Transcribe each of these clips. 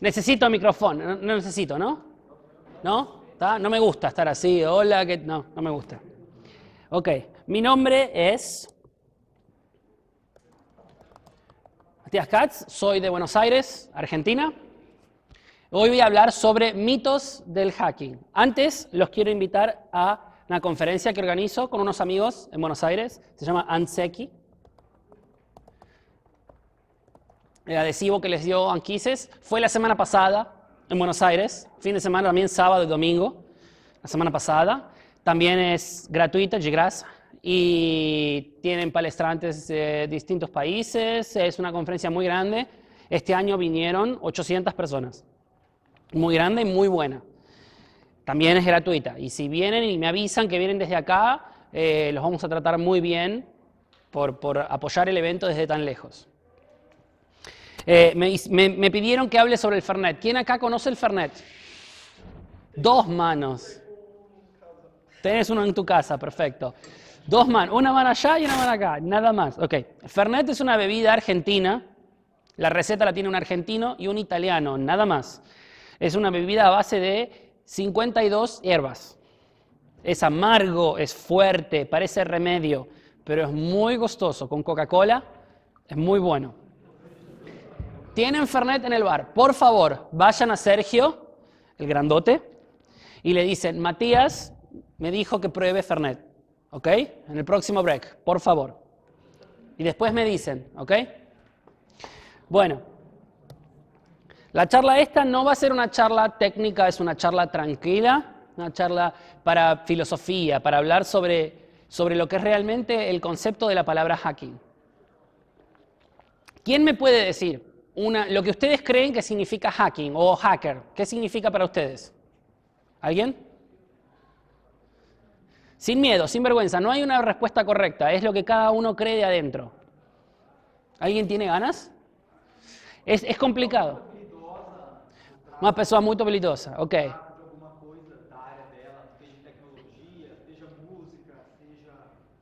Necesito micrófono. No, necesito, ¿no? ¿No? ¿Está? No me gusta estar así. Hola, que. No, no me gusta. Ok. Mi nombre es. Matías Katz, soy de Buenos Aires, Argentina. Hoy voy a hablar sobre mitos del hacking. Antes los quiero invitar a una conferencia que organizo con unos amigos en Buenos Aires, se llama Anseki el adhesivo que les dio Anquises, fue la semana pasada en Buenos Aires, fin de semana también sábado y domingo, la semana pasada. También es gratuita, Gigras, y tienen palestrantes de distintos países, es una conferencia muy grande. Este año vinieron 800 personas, muy grande y muy buena. También es gratuita, y si vienen y me avisan que vienen desde acá, eh, los vamos a tratar muy bien por apoyar el evento desde tan lejos. Eh, me, pidieron que hable sobre el Fernet. ¿Quién acá conoce el Fernet? Dos manos. Tenés uno en tu casa, perfecto. Dos manos, una mano allá y una mano acá, nada más. Ok, Fernet es una bebida argentina. La receta la tiene un argentino y un italiano, nada más. Es una bebida a base de 52 hierbas. Es amargo, es fuerte, parece remedio, pero es muy gustoso. Con Coca-Cola es muy bueno tienen Fernet en el bar, por favor, vayan a Sergio, el grandote, y le dicen, Matías me dijo que pruebe Fernet, ¿ok? En el próximo break, por favor. Y después me dicen, ¿ok? Bueno, la charla esta no va a ser una charla técnica, es una charla tranquila, una charla para filosofía, para hablar sobre, sobre lo que es realmente el concepto de la palabra hacking. ¿Quién me puede decir lo que ustedes creen que significa hacking o hacker. ¿Qué significa para ustedes? ¿Alguien? Sin miedo, sin vergüenza. No hay una respuesta correcta. Es lo que cada uno cree de adentro. ¿Alguien tiene ganas? Es, es complicado. Una persona muy habilidosa, ok.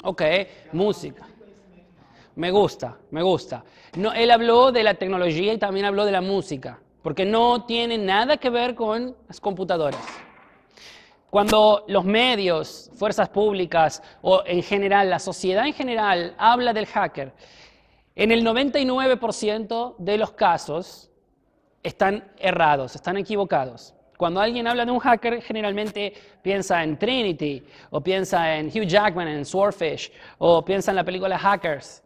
Ok, música. Me gusta, me gusta. No, él habló de la tecnología y también habló de la música, porque no tiene nada que ver con las computadoras. Cuando los medios, fuerzas públicas o en general la sociedad en general habla del hacker, en el 99% de los casos están errados, están equivocados. Cuando alguien habla de un hacker, generalmente piensa en Trinity, o piensa en Hugh Jackman, en Swordfish, o piensa en la película Hackers.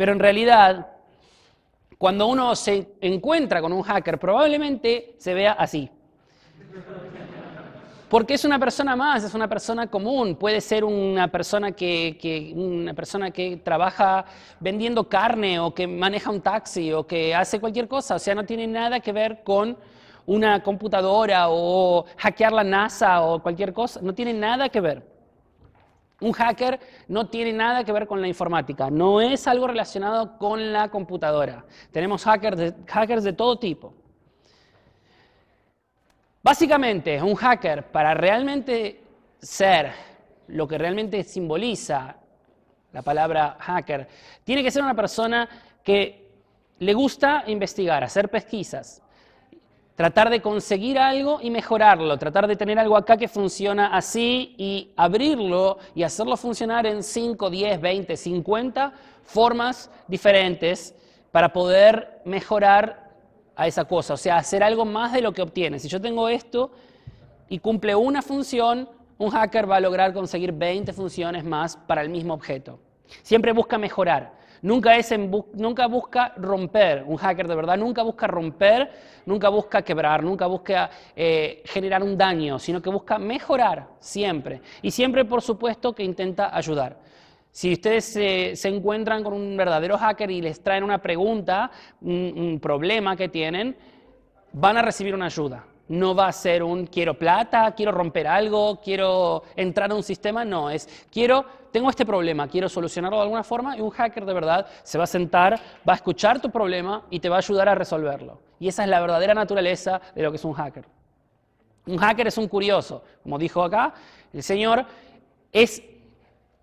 Pero en realidad, cuando uno se encuentra con un hacker, probablemente se vea así. Porque es una persona más, es una persona común, puede ser una persona que, una persona que trabaja vendiendo carne o que maneja un taxi o que hace cualquier cosa, o sea, no tiene nada que ver con una computadora o hackear la NASA o cualquier cosa, no tiene nada que ver. Un hacker no tiene nada que ver con la informática, no es algo relacionado con la computadora. Tenemos hackers de, todo tipo. Básicamente, un hacker para realmente ser lo que realmente simboliza la palabra hacker, tiene que ser una persona que le gusta investigar, hacer pesquisas, tratar de conseguir algo y mejorarlo, tratar de tener algo acá que funciona así y abrirlo y hacerlo funcionar en 5, 10, 20, 50 formas diferentes para poder mejorar a esa cosa, o sea, hacer algo más de lo que obtiene. Si yo tengo esto y cumple una función, un hacker va a lograr conseguir 20 funciones más para el mismo objeto. Siempre busca mejorar nunca, busca romper, un hacker de verdad nunca busca romper, nunca busca quebrar, nunca busca eh, generar un daño, sino que busca mejorar siempre. Y siempre, por supuesto, que intenta ayudar. Si ustedes se encuentran con un verdadero hacker y les traen una pregunta, un problema que tienen, van a recibir una ayuda no va a ser un quiero plata, quiero romper algo, quiero entrar a un sistema, no, es quiero, tengo este problema, quiero solucionarlo de alguna forma y un hacker de verdad se va a sentar, va a escuchar tu problema y te va a ayudar a resolverlo. Y esa es la verdadera naturaleza de lo que es un hacker. Un hacker es un curioso, como dijo acá el Señor, es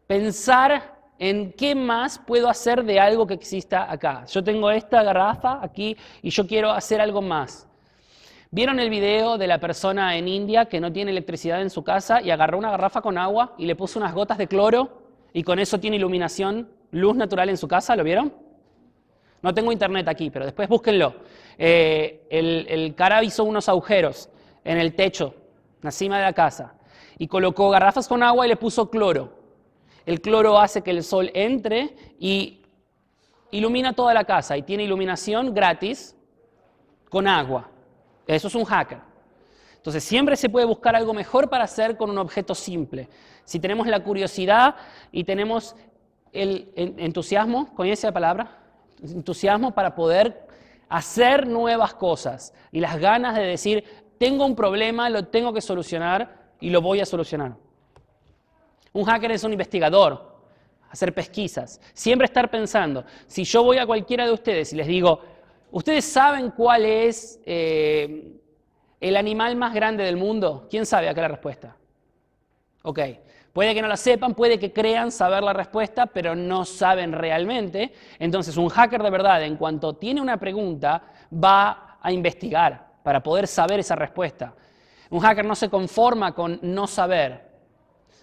pensar en qué más puedo hacer de algo que exista acá. Yo tengo esta garrafa aquí y yo quiero hacer algo más. ¿Vieron el video de la persona en India que no tiene electricidad en su casa y agarró una garrafa con agua y le puso unas gotas de cloro y con eso tiene iluminación, luz natural en su casa? ¿Lo vieron? No tengo internet aquí, pero después búsquenlo. Eh, el, cara hizo unos agujeros en el techo, en cima de la casa, y colocó garrafas con agua y le puso cloro. El cloro hace que el sol entre y ilumina toda la casa y tiene iluminación gratis con agua. Eso es un hacker. Entonces siempre se puede buscar algo mejor para hacer con un objeto simple. Si tenemos la curiosidad y tenemos el entusiasmo, ¿conoce la palabra? Entusiasmo para poder hacer nuevas cosas y las ganas de decir, tengo un problema, lo tengo que solucionar y lo voy a solucionar. Un hacker es un investigador, hacer pesquisas, siempre estar pensando, si yo voy a cualquiera de ustedes y les digo, ¿Ustedes saben cuál es eh, el animal más grande del mundo? ¿Quién sabe aquella la respuesta? Ok, puede que no la sepan, puede que crean saber la respuesta, pero no saben realmente. Entonces, un hacker de verdad, en cuanto tiene una pregunta, va a investigar para poder saber esa respuesta. Un hacker no se conforma con no saber.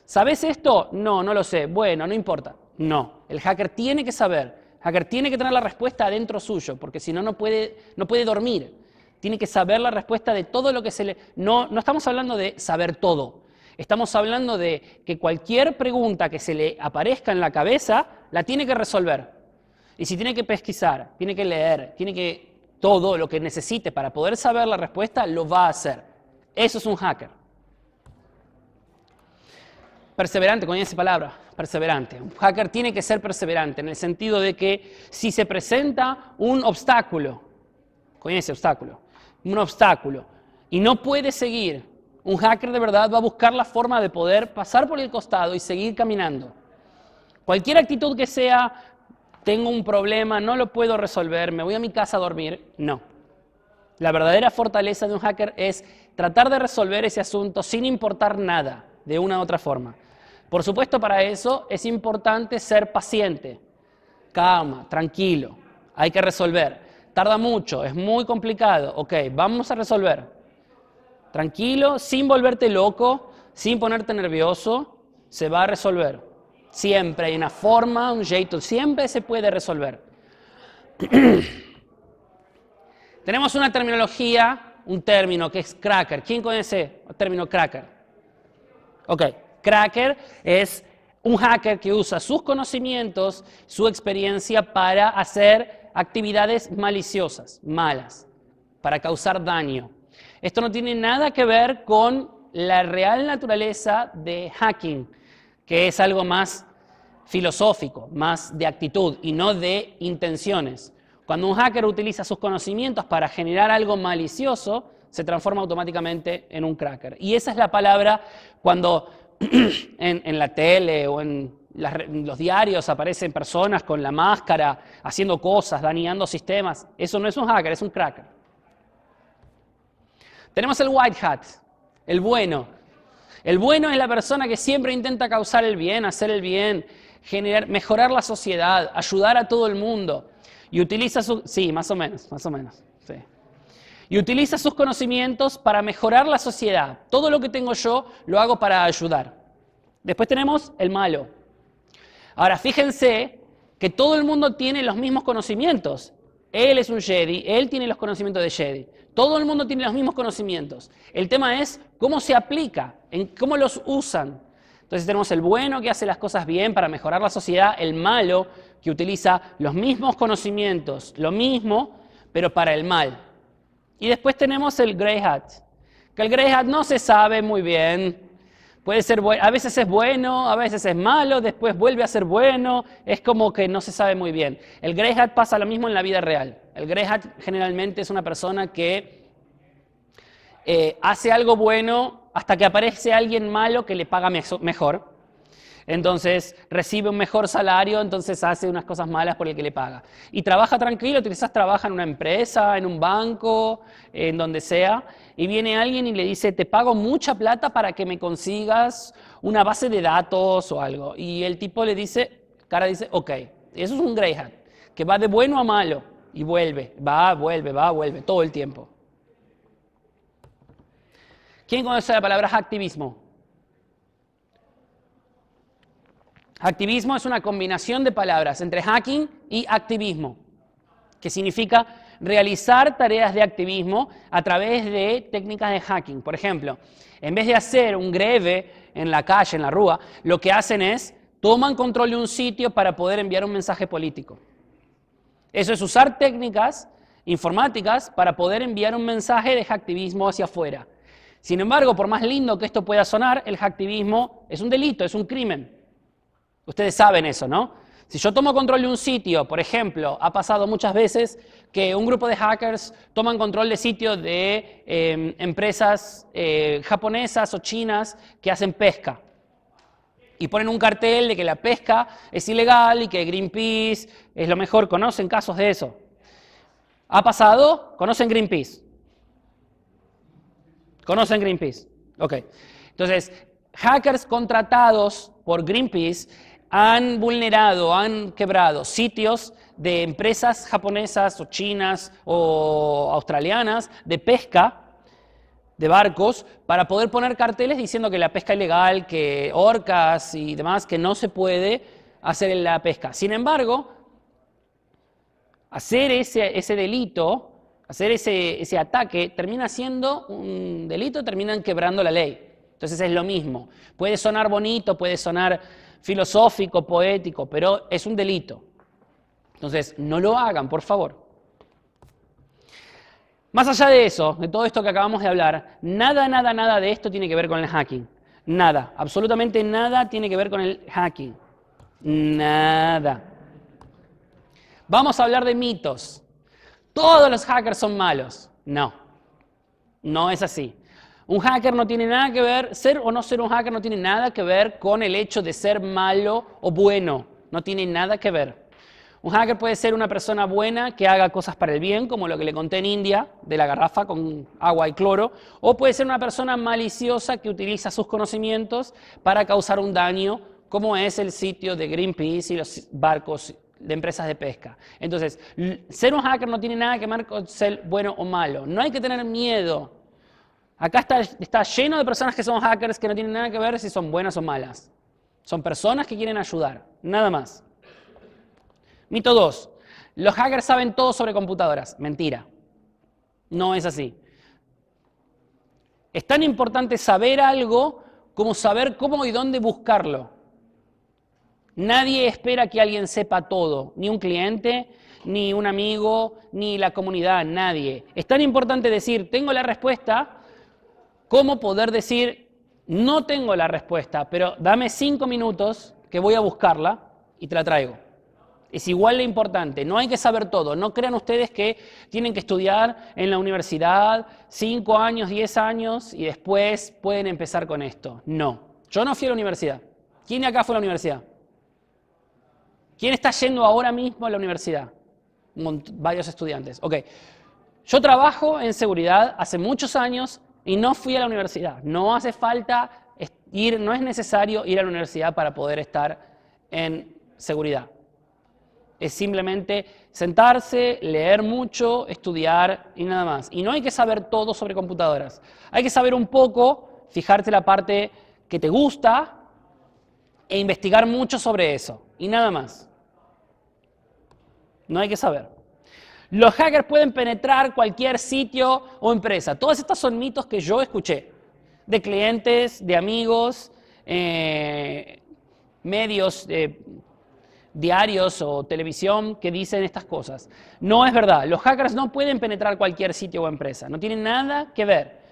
¿Sabes esto? No, no lo sé. Bueno, no importa. No, el hacker tiene que saber. Hacker tiene que tener la respuesta adentro suyo, porque si no, no puede, no puede dormir. Tiene que saber la respuesta de todo lo que se le... No, no estamos hablando de saber todo. Estamos hablando de que cualquier pregunta que se le aparezca en la cabeza, la tiene que resolver. Y si tiene que pesquisar, tiene que leer, tiene que todo lo que necesite para poder saber la respuesta, lo va a hacer. Eso es un hacker. Perseverante, con esa palabra, perseverante. Un hacker tiene que ser perseverante en el sentido de que si se presenta un obstáculo, con ese obstáculo, un obstáculo, y no puede seguir, un hacker de verdad va a buscar la forma de poder pasar por el costado y seguir caminando. Cualquier actitud que sea, tengo un problema, no lo puedo resolver, me voy a mi casa a dormir, no. La verdadera fortaleza de un hacker es tratar de resolver ese asunto sin importar nada, de una u otra forma. Por supuesto, para eso es importante ser paciente, calma, tranquilo, hay que resolver. Tarda mucho, es muy complicado, ok, vamos a resolver. Tranquilo, sin volverte loco, sin ponerte nervioso, se va a resolver. Siempre hay una forma, un jeito, siempre se puede resolver. Tenemos una terminología, un término que es cracker. ¿Quién conoce el término cracker? Ok. Cracker es un hacker que usa sus conocimientos, su experiencia para hacer actividades maliciosas, malas, para causar daño. Esto no tiene nada que ver con la real naturaleza de hacking, que es algo más filosófico, más de actitud y no de intenciones. Cuando un hacker utiliza sus conocimientos para generar algo malicioso, se transforma automáticamente en un cracker. Y esa es la palabra cuando en, la tele o en, los diarios aparecen personas con la máscara haciendo cosas, dañando sistemas. Eso no es un hacker, es un cracker. Tenemos el white hat, el bueno. El bueno es la persona que siempre intenta causar el bien, hacer el bien, generar, mejorar la sociedad, ayudar a todo el mundo. Y utiliza su... Sí, más o menos, más o menos y utiliza sus conocimientos para mejorar la sociedad. Todo lo que tengo yo lo hago para ayudar. Después tenemos el malo. Ahora, fíjense que todo el mundo tiene los mismos conocimientos. Él es un Jedi, él tiene los conocimientos de Jedi. Todo el mundo tiene los mismos conocimientos. El tema es cómo se aplica, en cómo los usan. Entonces tenemos el bueno que hace las cosas bien para mejorar la sociedad, el malo que utiliza los mismos conocimientos, lo mismo, pero para el mal. Y después tenemos el Grey Hat, que el Grey Hat no se sabe muy bien. Puede ser a veces es bueno, a veces es malo, después vuelve a ser bueno, es como que no se sabe muy bien. El Grey Hat pasa lo mismo en la vida real. El Grey Hat generalmente es una persona que eh, hace algo bueno hasta que aparece alguien malo que le paga mejor entonces recibe un mejor salario, entonces hace unas cosas malas por el que le paga. Y trabaja tranquilo, quizás trabaja en una empresa, en un banco, en donde sea, y viene alguien y le dice, te pago mucha plata para que me consigas una base de datos o algo. Y el tipo le dice, cara dice, ok, eso es un hat, que va de bueno a malo y vuelve, va, vuelve, va, vuelve, todo el tiempo. ¿Quién conoce la palabra activismo? Activismo es una combinación de palabras entre hacking y activismo, que significa realizar tareas de activismo a través de técnicas de hacking. Por ejemplo, en vez de hacer un greve en la calle, en la rúa, lo que hacen es toman control de un sitio para poder enviar un mensaje político. Eso es usar técnicas informáticas para poder enviar un mensaje de hacktivismo hacia afuera. Sin embargo, por más lindo que esto pueda sonar, el hacktivismo es un delito, es un crimen. Ustedes saben eso, ¿no? Si yo tomo control de un sitio, por ejemplo, ha pasado muchas veces que un grupo de hackers toman control de sitios de em, empresas eh, japonesas o chinas que hacen pesca y ponen un cartel de que la pesca es ilegal y que Greenpeace es lo mejor. ¿Conocen casos de eso? ¿Ha pasado? ¿Conocen Greenpeace? ¿Conocen Greenpeace? Ok. Entonces, hackers contratados por Greenpeace han vulnerado, han quebrado sitios de empresas japonesas o chinas o australianas de pesca, de barcos, para poder poner carteles diciendo que la pesca es ilegal, que orcas y demás, que no se puede hacer en la pesca. Sin embargo, hacer ese, delito, hacer ese, ese ataque, termina siendo un delito, terminan quebrando la ley. Entonces es lo mismo. Puede sonar bonito, puede sonar filosófico, poético, pero es un delito. Entonces, no lo hagan, por favor. Más allá de eso, de todo esto que acabamos de hablar, nada, nada, nada de esto tiene que ver con el hacking. Nada, absolutamente nada tiene que ver con el hacking. Nada. Vamos a hablar de mitos. Todos los hackers son malos. No, no es así. Un hacker no tiene nada que ver, ser o no ser un hacker no tiene nada que ver con el hecho de ser malo o bueno, no tiene nada que ver. Un hacker puede ser una persona buena que haga cosas para el bien, como lo que le conté en India, de la garrafa con agua y cloro, o puede ser una persona maliciosa que utiliza sus conocimientos para causar un daño, como es el sitio de Greenpeace y los barcos de empresas de pesca. Entonces, ser un hacker no tiene nada que ver con ser bueno o malo. No hay que tener miedo Acá está, lleno de personas que son hackers que no tienen nada que ver si son buenas o malas. Son personas que quieren ayudar, nada más. Mito 2. Los hackers saben todo sobre computadoras. Mentira. No es así. Es tan importante saber algo como saber cómo y dónde buscarlo. Nadie espera que alguien sepa todo, ni un cliente, ni un amigo, ni la comunidad, nadie. Es tan importante decir, tengo la respuesta, ¿Cómo poder decir, no tengo la respuesta, pero dame cinco minutos que voy a buscarla y te la traigo? Es igual de importante, no hay que saber todo. No crean ustedes que tienen que estudiar en la universidad cinco años, diez años y después pueden empezar con esto. No, yo no fui a la universidad. ¿Quién de acá fue a la universidad? ¿Quién está yendo ahora mismo a la universidad? varios estudiantes. Ok, yo trabajo en seguridad hace muchos años, y no fui a la universidad. No hace falta ir, no es necesario ir a la universidad para poder estar en seguridad. Es simplemente sentarse, leer mucho, estudiar y nada más. Y no hay que saber todo sobre computadoras. Hay que saber un poco, fijarte la parte que te gusta e investigar mucho sobre eso. Y nada más. No hay que saber. Los hackers pueden penetrar cualquier sitio o empresa. Todos estas son mitos que yo escuché de clientes, de amigos, eh, medios eh, diarios o televisión que dicen estas cosas. No es verdad. Los hackers no pueden penetrar cualquier sitio o empresa. No tienen nada que ver.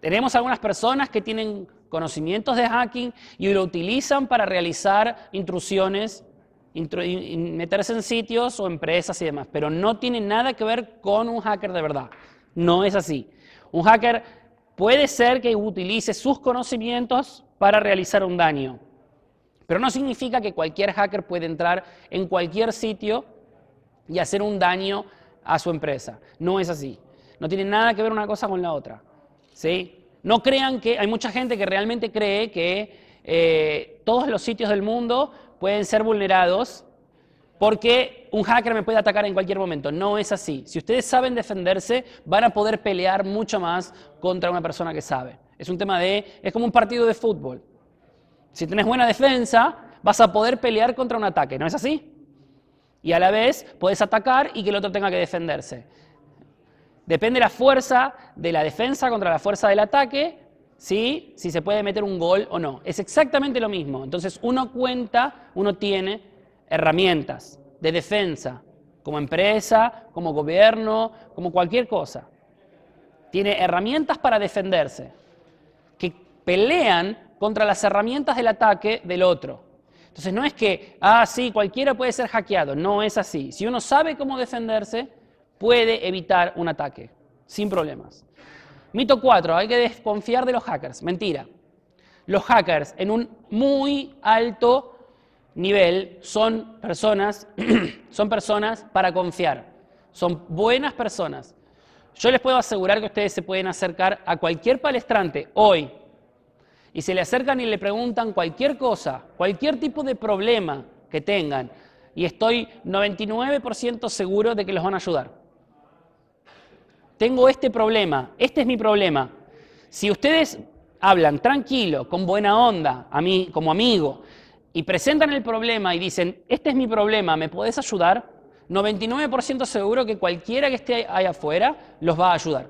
Tenemos algunas personas que tienen conocimientos de hacking y lo utilizan para realizar intrusiones meterse en sitios o empresas y demás, pero no tiene nada que ver con un hacker de verdad. No es así. Un hacker puede ser que utilice sus conocimientos para realizar un daño, pero no significa que cualquier hacker puede entrar en cualquier sitio y hacer un daño a su empresa. No es así. No tiene nada que ver una cosa con la otra. ¿Sí? No crean que hay mucha gente que realmente cree que eh, todos los sitios del mundo pueden ser vulnerados porque un hacker me puede atacar en cualquier momento. No es así. Si ustedes saben defenderse, van a poder pelear mucho más contra una persona que sabe. Es un tema de, es como un partido de fútbol. Si tenés buena defensa, vas a poder pelear contra un ataque, ¿no es así? Y a la vez puedes atacar y que el otro tenga que defenderse. Depende la fuerza de la defensa contra la fuerza del ataque ¿sí? si se puede meter un gol o no. Es exactamente lo mismo. Entonces uno cuenta, uno tiene herramientas de defensa, como empresa, como gobierno, como cualquier cosa. Tiene herramientas para defenderse, que pelean contra las herramientas del ataque del otro. Entonces no es que, ah, sí, cualquiera puede ser hackeado, no es así. Si uno sabe cómo defenderse, puede evitar un ataque, sin problemas. Mito 4, hay que desconfiar de los hackers. Mentira. Los hackers en un muy alto nivel son personas, son personas para confiar. Son buenas personas. Yo les puedo asegurar que ustedes se pueden acercar a cualquier palestrante hoy y se le acercan y le preguntan cualquier cosa, cualquier tipo de problema que tengan. Y estoy 99% seguro de que los van a ayudar tengo este problema, este es mi problema. Si ustedes hablan tranquilo, con buena onda, a mí como amigo, y presentan el problema y dicen, este es mi problema, ¿me puedes ayudar? 99% seguro que cualquiera que esté ahí afuera los va a ayudar.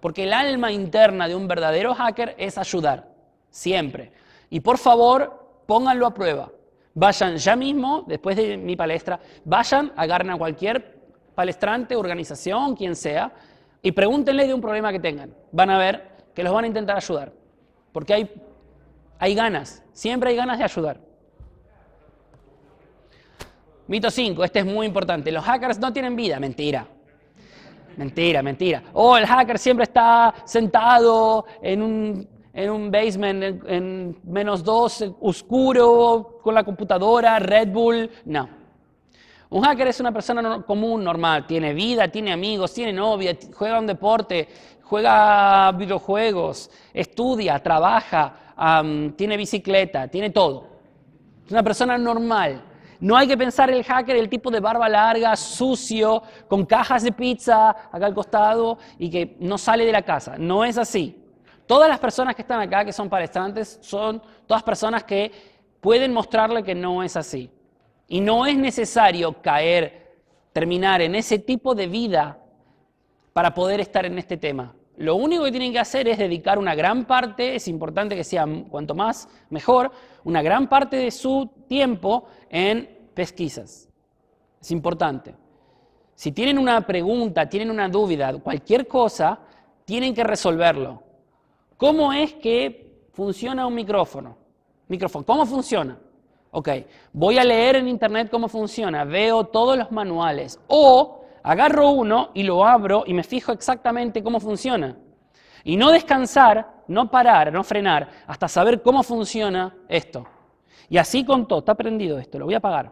Porque el alma interna de un verdadero hacker es ayudar, siempre. Y por favor, pónganlo a prueba. Vayan ya mismo, después de mi palestra, vayan, agarren a cualquier palestrante, organización, quien sea, y pregúntenle de un problema que tengan. Van a ver que los van a intentar ayudar. Porque hay, hay ganas, siempre hay ganas de ayudar. Mito 5, este es muy importante. Los hackers no tienen vida, mentira. Mentira, mentira. Oh, el hacker siempre está sentado en un, en un basement en, menos 2, oscuro, con la computadora, Red Bull. No. Un hacker es una persona común, normal, tiene vida, tiene amigos, tiene novia, juega un deporte, juega videojuegos, estudia, trabaja, tiene bicicleta, tiene todo. Es una persona normal. No hay que pensar el hacker, el tipo de barba larga, sucio, con cajas de pizza acá al costado y que no sale de la casa. No es así. Todas las personas que están acá, que son palestrantes, son todas personas que pueden mostrarle que no es así. Y no es necesario caer, terminar en ese tipo de vida para poder estar en este tema. Lo único que tienen que hacer es dedicar una gran parte, es importante que sea cuanto más mejor, una gran parte de su tiempo en pesquisas. Es importante. Si tienen una pregunta, tienen una duda, cualquier cosa, tienen que resolverlo. ¿Cómo es que funciona un micrófono? Micrófono, ¿cómo funciona? Ok, voy a leer en internet cómo funciona, veo todos los manuales o agarro uno y lo abro y me fijo exactamente cómo funciona. Y no descansar, no parar, no frenar, hasta saber cómo funciona esto. Y así con todo, está prendido esto, lo voy a apagar.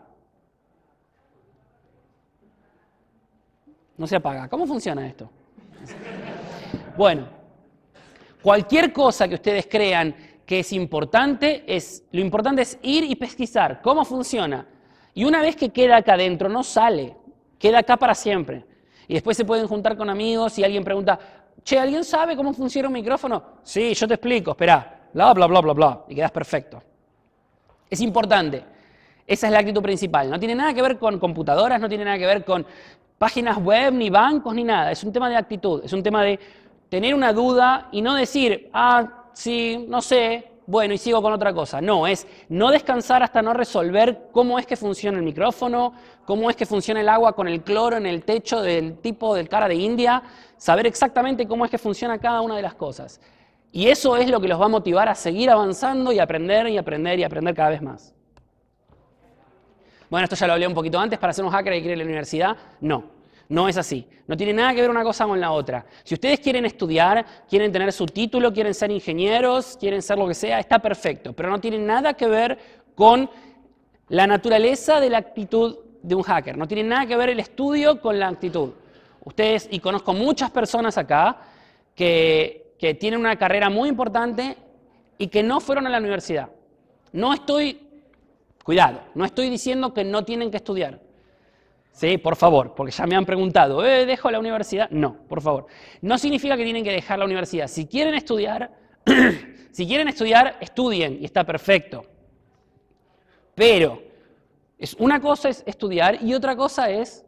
No se apaga. ¿Cómo funciona esto? Bueno, cualquier cosa que ustedes crean que es importante, es, lo importante es ir y pesquisar cómo funciona. Y una vez que queda acá adentro, no sale, queda acá para siempre. Y después se pueden juntar con amigos y alguien pregunta, che, ¿alguien sabe cómo funciona un micrófono? Sí, yo te explico, espera, bla, bla, bla, bla, bla, y quedas perfecto. Es importante. Esa es la actitud principal. No tiene nada que ver con computadoras, no tiene nada que ver con páginas web, ni bancos, ni nada. Es un tema de actitud, es un tema de tener una duda y no decir, ah, sí, no sé, bueno, y sigo con otra cosa. No, es no descansar hasta no resolver cómo es que funciona el micrófono, cómo es que funciona el agua con el cloro en el techo del tipo del cara de India, saber exactamente cómo es que funciona cada una de las cosas. Y eso es lo que los va a motivar a seguir avanzando y aprender y aprender y aprender cada vez más. Bueno, esto ya lo hablé un poquito antes, para hacer un hacker y ir la universidad. No, no es así. No tiene nada que ver una cosa con la otra. Si ustedes quieren estudiar, quieren tener su título, quieren ser ingenieros, quieren ser lo que sea, está perfecto. Pero no tiene nada que ver con la naturaleza de la actitud de un hacker. No tiene nada que ver el estudio con la actitud. Ustedes, y conozco muchas personas acá que, que tienen una carrera muy importante y que no fueron a la universidad. No estoy, cuidado, no estoy diciendo que no tienen que estudiar. Sí, por favor, porque ya me han preguntado, eh, ¿dejo la universidad? No, por favor. No significa que tienen que dejar la universidad. Si quieren estudiar, si quieren estudiar, estudien y está perfecto. Pero es, una cosa es estudiar y otra cosa es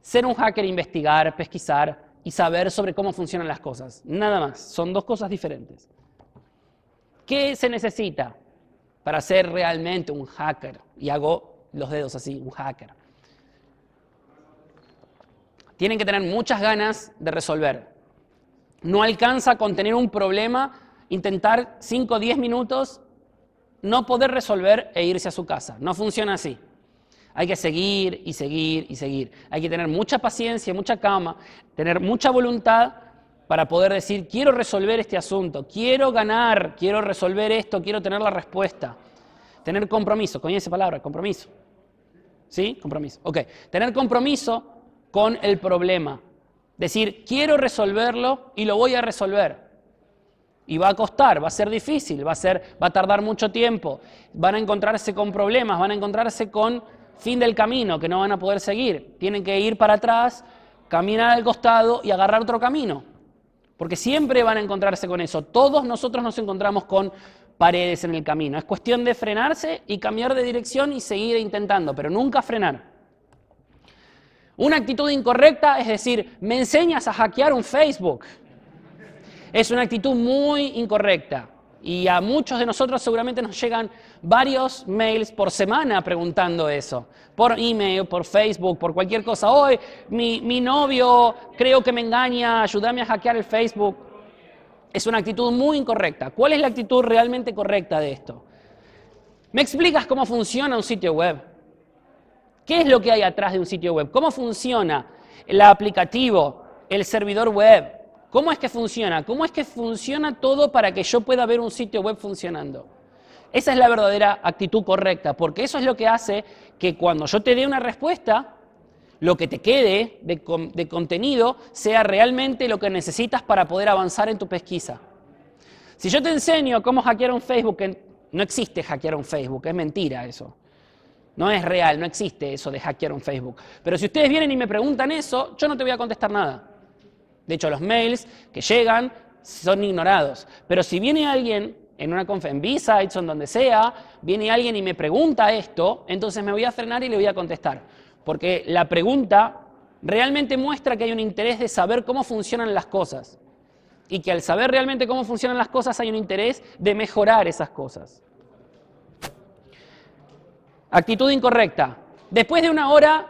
ser un hacker, investigar, pesquisar y saber sobre cómo funcionan las cosas. Nada más, son dos cosas diferentes. ¿Qué se necesita para ser realmente un hacker? Y hago los dedos así, un hacker tienen que tener muchas ganas de resolver. No alcanza con tener un problema, intentar 5 o 10 minutos, no poder resolver e irse a su casa. No funciona así. Hay que seguir y seguir y seguir. Hay que tener mucha paciencia, mucha calma, tener mucha voluntad para poder decir, quiero resolver este asunto, quiero ganar, quiero resolver esto, quiero tener la respuesta. Tener compromiso, con esa palabra, compromiso. ¿Sí? Compromiso. Ok. Tener compromiso con el problema. Decir, quiero resolverlo y lo voy a resolver. Y va a costar, va a ser difícil, va a, ser, va a tardar mucho tiempo. Van a encontrarse con problemas, van a encontrarse con fin del camino que no van a poder seguir. Tienen que ir para atrás, caminar al costado y agarrar otro camino. Porque siempre van a encontrarse con eso. Todos nosotros nos encontramos con paredes en el camino. Es cuestión de frenarse y cambiar de dirección y seguir intentando, pero nunca frenar. Una actitud incorrecta es decir, me enseñas a hackear un Facebook. Es una actitud muy incorrecta. Y a muchos de nosotros seguramente nos llegan varios mails por semana preguntando eso. Por email, por Facebook, por cualquier cosa. Hoy mi, mi novio creo que me engaña, ayúdame a hackear el Facebook. Es una actitud muy incorrecta. ¿Cuál es la actitud realmente correcta de esto? ¿Me explicas cómo funciona un sitio web? ¿Qué es lo que hay atrás de un sitio web? ¿Cómo funciona el aplicativo, el servidor web? ¿Cómo es que funciona? ¿Cómo es que funciona todo para que yo pueda ver un sitio web funcionando? Esa es la verdadera actitud correcta, porque eso es lo que hace que cuando yo te dé una respuesta, lo que te quede de, contenido sea realmente lo que necesitas para poder avanzar en tu pesquisa. Si yo te enseño cómo hackear un Facebook, no existe hackear un Facebook, es mentira eso. No es real, no existe eso de hackear un Facebook. Pero si ustedes vienen y me preguntan eso, yo no te voy a contestar nada. De hecho, los mails que llegan son ignorados. Pero si viene alguien en una conferencia, en B-Sites o en donde sea, viene alguien y me pregunta esto, entonces me voy a frenar y le voy a contestar. Porque la pregunta realmente muestra que hay un interés de saber cómo funcionan las cosas. Y que al saber realmente cómo funcionan las cosas hay un interés de mejorar esas cosas. Actitud incorrecta. Después de una hora,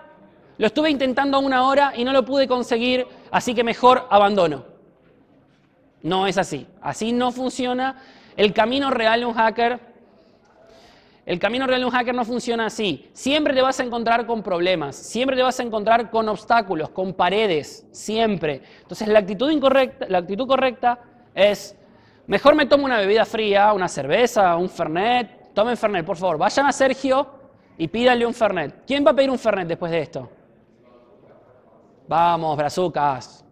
lo estuve intentando una hora y no lo pude conseguir, así que mejor abandono. No es así. Así no funciona el camino real de un hacker. El camino real de un hacker no funciona así. Siempre te vas a encontrar con problemas, siempre te vas a encontrar con obstáculos, con paredes, siempre. Entonces la actitud incorrecta, la actitud correcta es mejor me tomo una bebida fría, una cerveza, un fernet. Tomen fernet, por favor. Vayan a Sergio y pídale un Fernet. ¿Quién va a pedir un Fernet después de esto? Vamos, brazucas.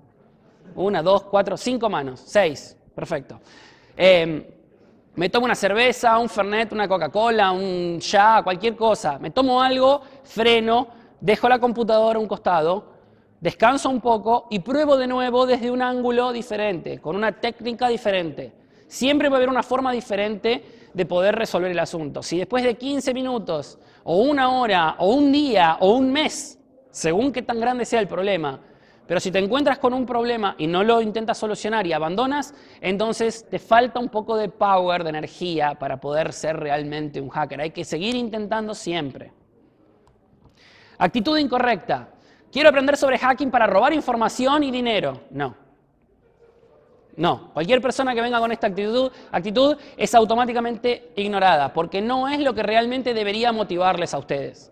Una, dos, cuatro, cinco manos. Seis. Perfecto. Em, me tomo una cerveza, un Fernet, una Coca-Cola, un ya, cualquier cosa. Me tomo algo, freno, dejo la computadora a un costado, descanso un poco y pruebo de nuevo desde un ángulo diferente, con una técnica diferente. Siempre va a haber una forma diferente de poder resolver el asunto. Si después de 15 minutos, o una hora, o un día, o un mes, según qué tan grande sea el problema, pero si te encuentras con un problema y no lo intentas solucionar y abandonas, entonces te falta un poco de power, de energía para poder ser realmente un hacker. Hay que seguir intentando siempre. Actitud incorrecta. Quiero aprender sobre hacking para robar información y dinero. No. No, cualquier persona que venga con esta actitud, es automáticamente ignorada, porque no es lo que realmente debería motivarles a ustedes.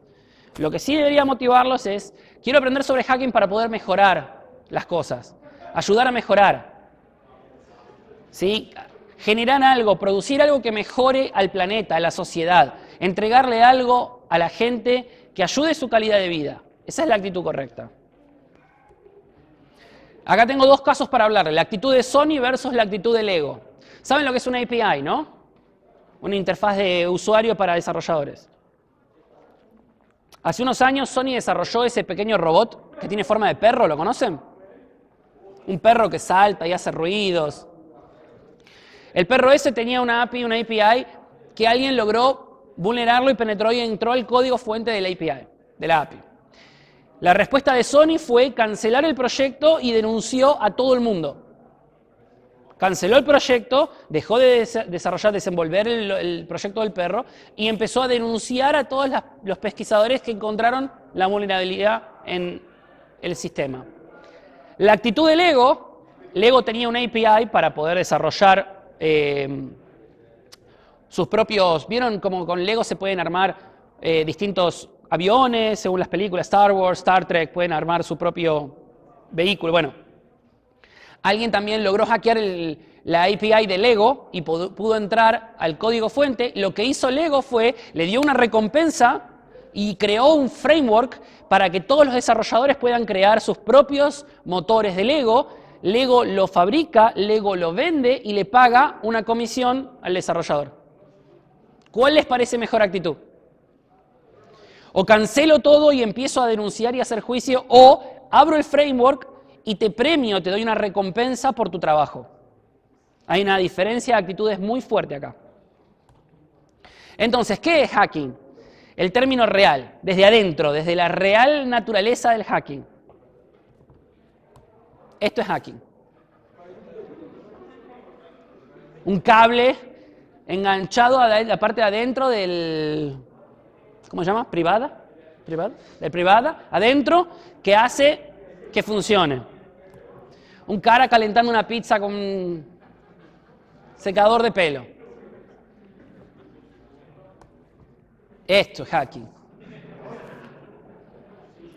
Lo que sí debería motivarlos es, quiero aprender sobre hacking para poder mejorar las cosas, ayudar a mejorar, ¿sí? generar algo, producir algo que mejore al planeta, a la sociedad, entregarle algo a la gente que ayude su calidad de vida. Esa es la actitud correcta. Acá tengo dos casos para hablar, la actitud de Sony versus la actitud del ego. ¿Saben lo que es una API, no? Una interfaz de usuario para desarrolladores. Hace unos años Sony desarrolló ese pequeño robot que tiene forma de perro, ¿lo conocen? Un perro que salta y hace ruidos. El perro ese tenía una API, una API que alguien logró vulnerarlo y penetró y entró al código fuente de la API, de la API. La respuesta de Sony fue cancelar el proyecto y denunció a todo el mundo. Canceló el proyecto, dejó de desarrollar, desenvolver el, proyecto del perro y empezó a denunciar a todos los pesquisadores que encontraron la vulnerabilidad en el sistema. La actitud de Lego, Lego tenía una API para poder desarrollar em, sus propios, vieron como con Lego se pueden armar eh, distintos aviones, según las películas, Star Wars, Star Trek, pueden armar su propio vehículo. Bueno, alguien también logró hackear la API de Lego y pudo, entrar al código fuente. Lo que hizo Lego fue, le dio una recompensa y creó un framework para que todos los desarrolladores puedan crear sus propios motores de Lego. Lego lo fabrica, Lego lo vende y le paga una comisión al desarrollador. ¿Cuál les parece mejor actitud? O cancelo todo y empiezo a denunciar y hacer juicio, o abro el framework y te premio, te doy una recompensa por tu trabajo. Hay una diferencia de actitudes muy fuerte acá. Entonces, ¿qué es hacking? El término real, desde adentro, desde la real naturaleza del hacking. Esto es hacking. Un cable enganchado a la parte de adentro del, ¿cómo se llama? Privada, privada, de privada, adentro, que hace que funcione. Un cara calentando una pizza con secador de pelo. Esto es hacking.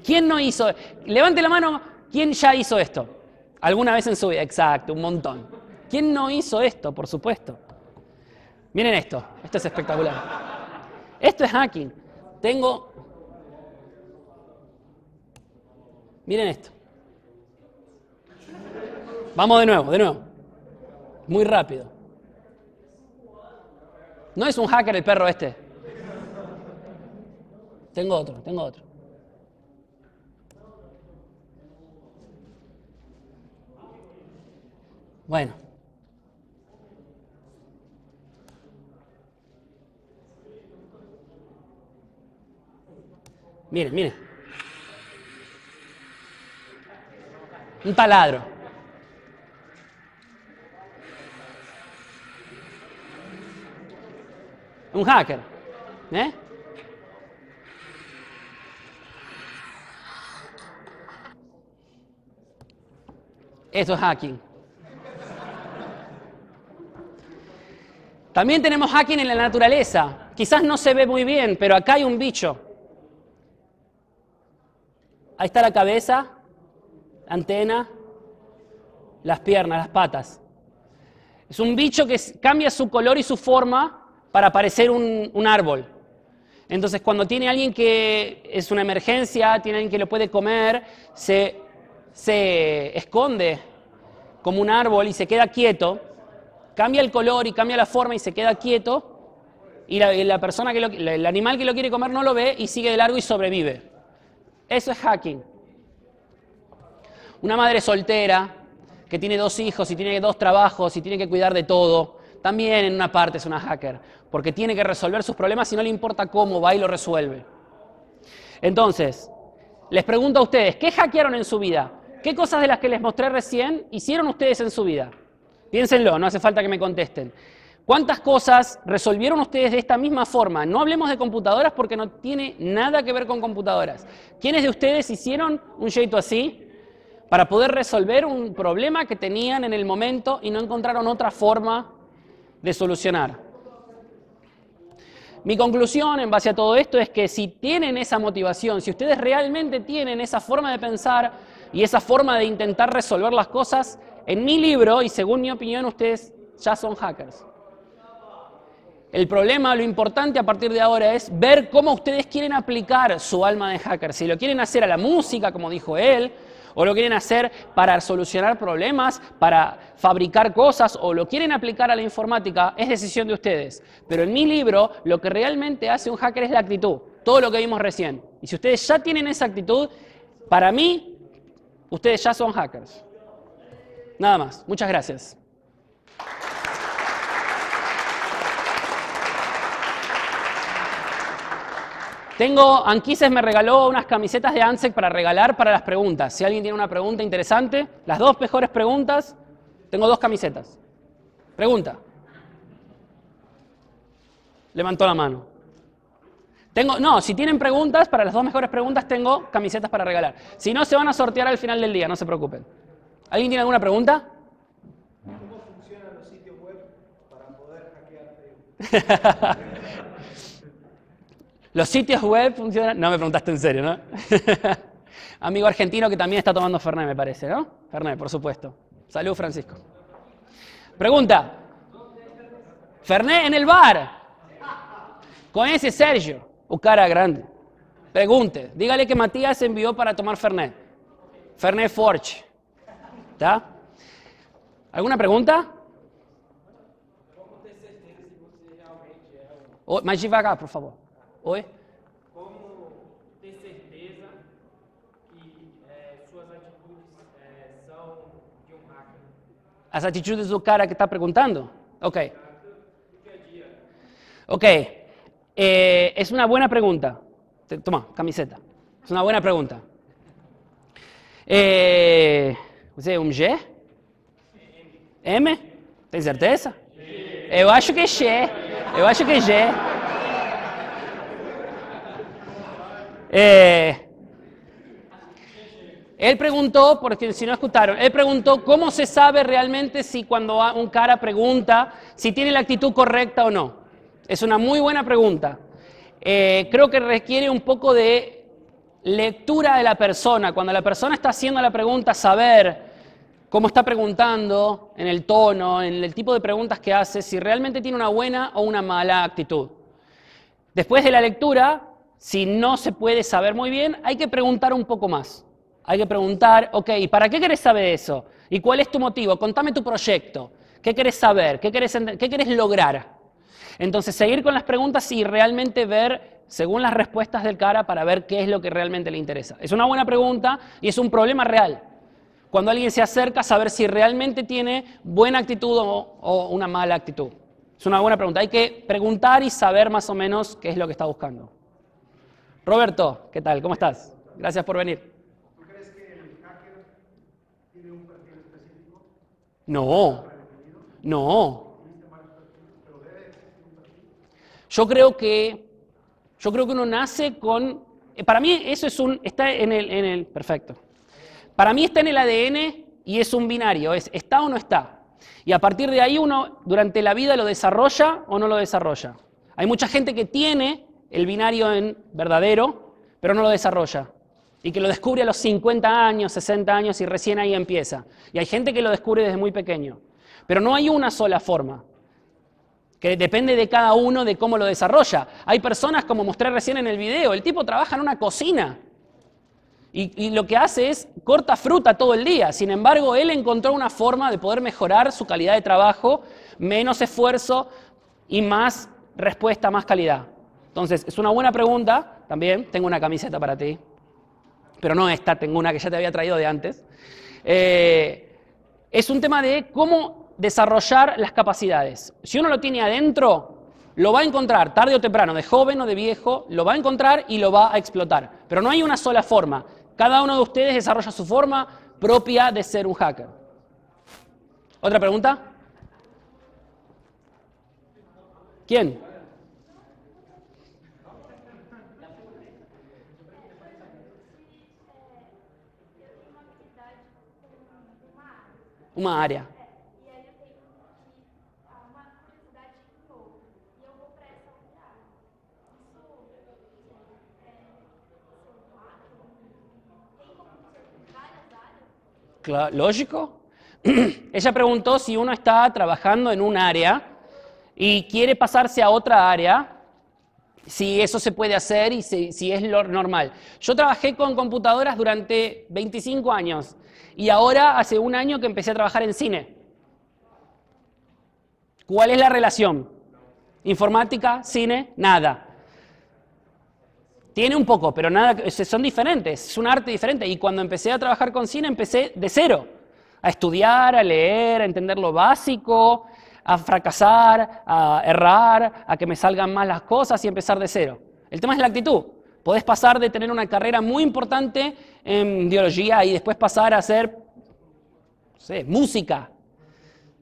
¿Quién no hizo? Levante la mano, ¿quién ya hizo esto? Alguna vez en su vida, exacto, un montón. ¿Quién no hizo esto, por supuesto? Miren esto, esto es espectacular. Esto es hacking. Tengo, miren esto. Vamos de nuevo, de nuevo. Muy rápido. No es un hacker el perro este. Tengo otro, tengo otro. Bueno. Miren, miren. Un paladro, Un hacker. ¿Eh? Eso es hacking. También tenemos hacking en la naturaleza. Quizás no se ve muy bien, pero acá hay un bicho Ahí está la cabeza, la antena, las piernas, las patas. Es un bicho que cambia su color y su forma para parecer un, árbol. Entonces, cuando tiene alguien que es una emergencia, tiene alguien que lo puede comer, se, esconde como un árbol y se queda quieto, cambia el color y cambia la forma y se queda quieto, y la, persona que el animal que lo quiere comer no lo ve y sigue de largo y sobrevive. Eso es hacking. Una madre soltera que tiene dos hijos y tiene dos trabajos y tiene que cuidar de todo, también en una parte es una hacker, porque tiene que resolver sus problemas y no le importa cómo va y lo resuelve. Entonces, les pregunto a ustedes, ¿qué hackearon en su vida? ¿Qué cosas de las que les mostré recién hicieron ustedes en su vida? Piénsenlo, no hace falta que me contesten. ¿Cuántas cosas resolvieron ustedes de esta misma forma? No hablemos de computadoras porque no tiene nada que ver con computadoras. ¿Quiénes de ustedes hicieron un jeito así para poder resolver un problema que tenían en el momento y no encontraron otra forma de solucionar? Mi conclusión en base a todo esto es que si tienen esa motivación, si ustedes realmente tienen esa forma de pensar y esa forma de intentar resolver las cosas, en mi libro, y según mi opinión, ustedes ya son hackers. El problema, lo importante a partir de ahora es ver cómo ustedes quieren aplicar su alma de hacker. Si lo quieren hacer a la música, como dijo él, o lo quieren hacer para solucionar problemas, para fabricar cosas, o lo quieren aplicar a la informática, es decisión de ustedes. Pero en mi libro, lo que realmente hace un hacker es la actitud, todo lo que vimos recién. Y si ustedes ya tienen esa actitud, para mí, ustedes ya son hackers. Nada más. Muchas gracias. Tengo, Anquises me regaló unas camisetas de ANSEC para regalar para las preguntas. Si alguien tiene una pregunta interesante, las dos mejores preguntas, tengo dos camisetas. Pregunta. Levantó la mano. Tengo, no, si tienen preguntas, para las dos mejores preguntas tengo camisetas para regalar. Si no, se van a sortear al final del día, no se preocupen. ¿Alguien tiene alguna pregunta? ¿Cómo funcionan los sitios web para poder hackear Los sitios web funcionan. No me preguntaste en serio, ¿no? Amigo argentino que también está tomando Fernet, me parece, ¿no? Fernet, por supuesto. Salud, Francisco. Pregunta. Fernet en el bar. Con ese Sergio, Un cara grande. Pregunte. Dígale que Matías envió para tomar Fernet. Fernet Forge. ¿Está? ¿Alguna pregunta? Oh, va acá, por favor. Oi? Como ter certeza que é, suas atitudes é, são de um hacker? As atitudes do cara que está perguntando? Ok. Ok. Eh, es una buena pregunta. Toma, camiseta. Es una buena pregunta. Eh, ¿Você é um G? M? Tem certeza? Eu acho que é G. Eu acho que é G. Eh, él preguntó, porque si no escucharon, él preguntó cómo se sabe realmente si cuando un cara pregunta si tiene la actitud correcta o no. Es una muy buena pregunta. Eh, creo que requiere un poco de lectura de la persona. Cuando la persona está haciendo la pregunta, saber cómo está preguntando, en el tono, en el tipo de preguntas que hace, si realmente tiene una buena o una mala actitud. Después de la lectura, si no se puede saber muy bien, hay que preguntar un poco más. Hay que preguntar, ok, ¿para qué querés saber eso? ¿Y cuál es tu motivo? Contame tu proyecto. ¿Qué querés saber? ¿Qué querés, lograr? Entonces, seguir con las preguntas y realmente ver, según las respuestas del cara, para ver qué es lo que realmente le interesa. Es una buena pregunta y es un problema real. Cuando alguien se acerca, saber si realmente tiene buena actitud o una mala actitud. Es una buena pregunta. Hay que preguntar y saber más o menos qué es lo que está buscando. Roberto, ¿qué tal? ¿Cómo estás? Gracias por venir. ¿Tú crees que el hacker tiene un perfil específico? No, no. Yo creo que yo creo que uno nace con. Eh, para mí eso es un. está en el, en el. Perfecto. Para mí está en el ADN y es un binario, es está o no está. Y a partir de ahí uno durante la vida lo desarrolla o no lo desarrolla. Hay mucha gente que tiene el binario en verdadero, pero no lo desarrolla. Y que lo descubre a los 50 años, 60 años y recién ahí empieza. Y hay gente que lo descubre desde muy pequeño. Pero no hay una sola forma que depende de cada uno de cómo lo desarrolla. Hay personas, como mostré recién en el video, el tipo trabaja en una cocina y, y, lo que hace es corta fruta todo el día. Sin embargo, él encontró una forma de poder mejorar su calidad de trabajo, menos esfuerzo y más respuesta, más calidad. Entonces, es una buena pregunta también. Tengo una camiseta para ti, pero no esta, tengo una que ya te había traído de antes. Eh, es un tema de cómo desarrollar las capacidades. Si uno lo tiene adentro, lo va a encontrar tarde o temprano, de joven o de viejo, lo va a encontrar y lo va a explotar. Pero no hay una sola forma. Cada uno de ustedes desarrolla su forma propia de ser un hacker. ¿Otra pregunta? ¿Quién? área. lógico. Ella preguntó si uno está trabajando en un área y quiere pasarse a otra área, si eso se puede hacer y si, es lo normal. Yo trabajé con computadoras durante 25 años y ahora hace un año que empecé a trabajar en cine. ¿Cuál es la relación? Informática, cine, nada. Tiene un poco, pero nada, son diferentes, es un arte diferente. Y cuando empecé a trabajar con cine, empecé de cero, a estudiar, a leer, a entender lo básico, a fracasar, a errar, a que me salgan mal las cosas y empezar de cero. El tema es la actitud. Podés pasar de tener una carrera muy importante en biología y después pasar a hacer, no sé, música.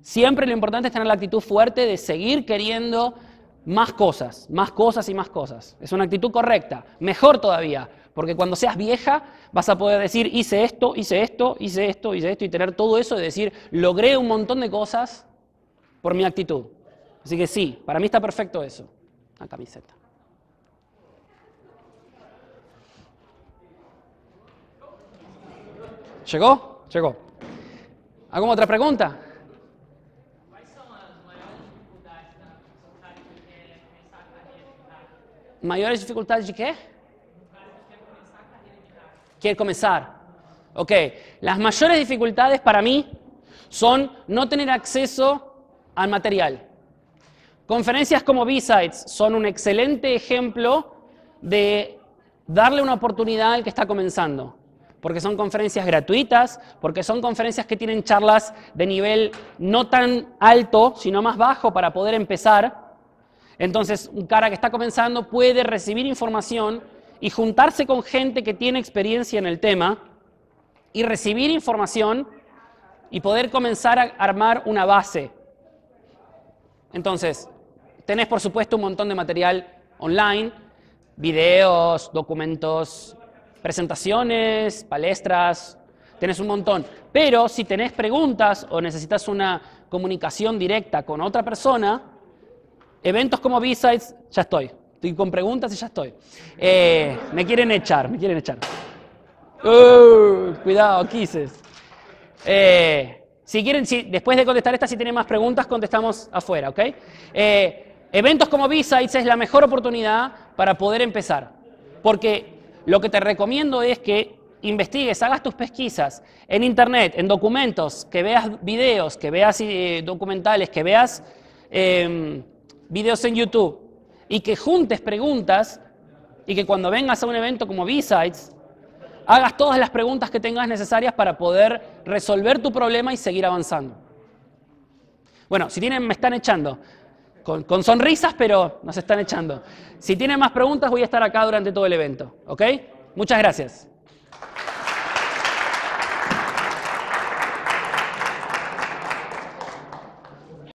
Siempre lo importante es tener la actitud fuerte de seguir queriendo más cosas, más cosas y más cosas. Es una actitud correcta, mejor todavía, porque cuando seas vieja vas a poder decir, hice esto, hice esto, hice esto, hice esto, y tener todo eso de decir, logré un montón de cosas por mi actitud. Así que sí, para mí está perfecto eso, la camiseta. ¿Llegó? Llegó. ¿Alguna otra pregunta? ¿Mayores dificultades de qué? Quiere comenzar. Ok, las mayores dificultades para mí son no tener acceso al material. Conferencias como b Sites son un excelente ejemplo de darle una oportunidad al que está comenzando, porque son conferencias gratuitas, porque son conferencias que tienen charlas de nivel no tan alto, sino más bajo para poder empezar. Entonces, un cara que está comenzando puede recibir información y juntarse con gente que tiene experiencia en el tema y recibir información y poder comenzar a armar una base entonces, tenés por supuesto un montón de material online, videos, documentos, presentaciones, palestras, tenés un montón. Pero si tenés preguntas o necesitas una comunicación directa con otra persona, eventos como B-Sides, ya estoy. Estoy con preguntas y ya estoy. Eh, me quieren echar, me quieren echar. Uh, cuidado, quises. Eh, si quieren, si, después de contestar esta, si tienen más preguntas, contestamos afuera, ¿ok? Eh, eventos como B-Sites es la mejor oportunidad para poder empezar. Porque lo que te recomiendo es que investigues, hagas tus pesquisas en internet, en documentos, que veas videos, que veas eh, documentales, que veas em, videos en YouTube y que juntes preguntas y que cuando vengas a un evento como B-Sites, hagas todas las preguntas que tengas necesarias para poder resolver tu problema y seguir avanzando. Bueno, si tienen, me están echando. Con, sonrisas, pero nos están echando. Si tienen más preguntas, voy a estar acá durante todo el evento. ¿Ok? Muchas gracias.